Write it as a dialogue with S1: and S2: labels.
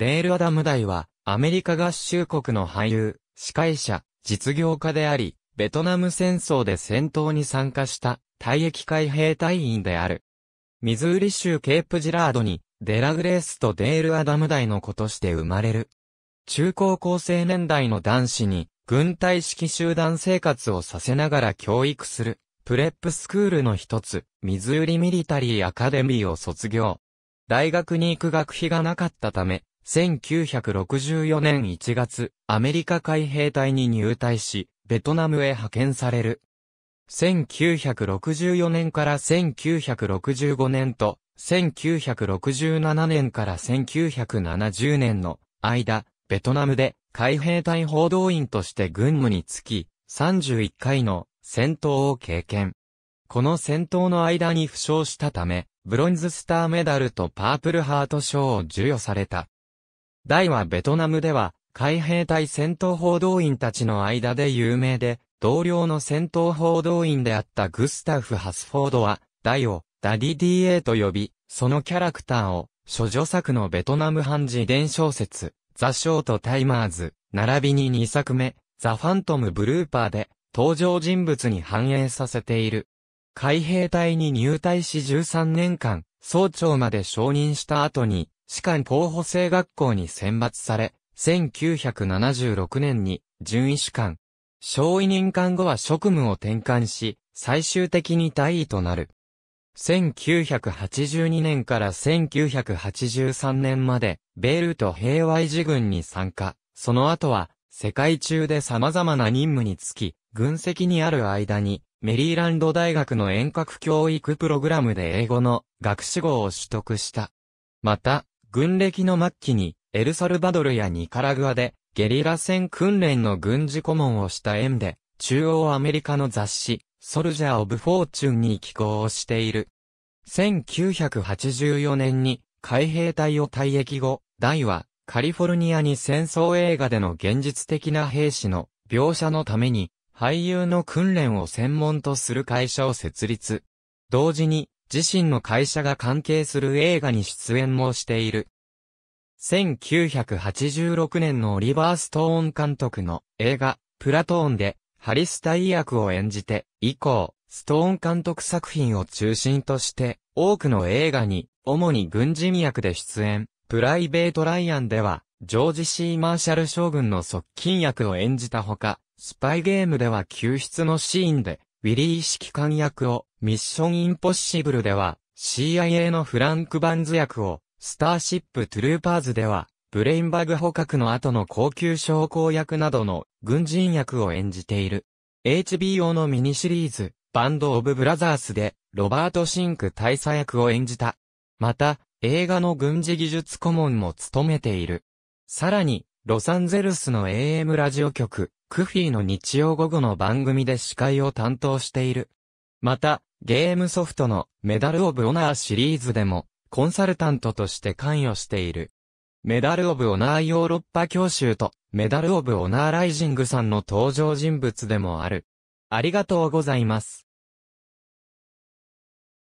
S1: レール・アダム大は、アメリカ合衆国の俳優、司会者、実業家であり、ベトナム戦争で戦闘に参加した、退役海兵隊員である。ミズーリ州ケープジラードに、デラグレースとデール・アダム大の子として生まれる。中高校生年代の男子に、軍隊式集団生活をさせながら教育する、プレップスクールの一つ、ミズーリミリタリーアカデミーを卒業。大学に行く学費がなかったため、1964年1月、アメリカ海兵隊に入隊し、ベトナムへ派遣される。1964年から1965年と、1967年から1970年の間、ベトナムで海兵隊報道員として軍務につき、31回の戦闘を経験。この戦闘の間に負傷したため、ブロンズスターメダルとパープルハート賞を授与された。大はベトナムでは、海兵隊戦闘報道員たちの間で有名で、同僚の戦闘報道員であったグスタフ・ハスフォードは、大をダディ DA と呼び、そのキャラクターを、諸女作のベトナム版自伝小説、ザ・ショート・タイマーズ、並びに2作目、ザ・ファントム・ブルーパーで、登場人物に反映させている。海兵隊に入隊し13年間、総長まで承認した後に、士官候補生学校に選抜され、1976年に準医士官、小委任官後は職務を転換し、最終的に大尉となる。1982年から1983年まで、ベールト平和維持軍に参加。その後は、世界中で様々な任務につき、軍籍にある間に、メリーランド大学の遠隔教育プログラムで英語の学士号を取得した。また、軍歴の末期に、エルサルバドルやニカラグアで、ゲリラ戦訓練の軍事顧問をした縁で、中央アメリカの雑誌、ソルジャー・オブ・フォーチュンに寄稿をしている。1984年に海兵隊を退役後、大はカリフォルニアに戦争映画での現実的な兵士の描写のために俳優の訓練を専門とする会社を設立。同時に自身の会社が関係する映画に出演もしている。1986年のオリバー・ストーン監督の映画、プラトーンで、ハリスタイ役を演じて、以降、ストーン監督作品を中心として、多くの映画に、主に軍人役で出演、プライベート・ライアンでは、ジョージ・シー・マーシャル将軍の側近役を演じたほか、スパイゲームでは救出のシーンで、ウィリー指揮官役をミッションインポッシブルでは、CIA のフランク・バンズ役を、スターシップ・トゥルーパーズでは、ブレインバグ捕獲の後の高級将校役などの軍人役を演じている。HBO のミニシリーズ、バンド・オブ・ブラザースで、ロバート・シンク大佐役を演じた。また、映画の軍事技術顧問も務めている。さらに、ロサンゼルスの AM ラジオ局、クフィーの日曜午後の番組で司会を担当している。また、ゲームソフトのメダルオブオナーシリーズでもコンサルタントとして関与している。メダルオブオナーヨーロッパ教習とメダルオブオナーライジングさんの登場人物でもある。ありがとうございます。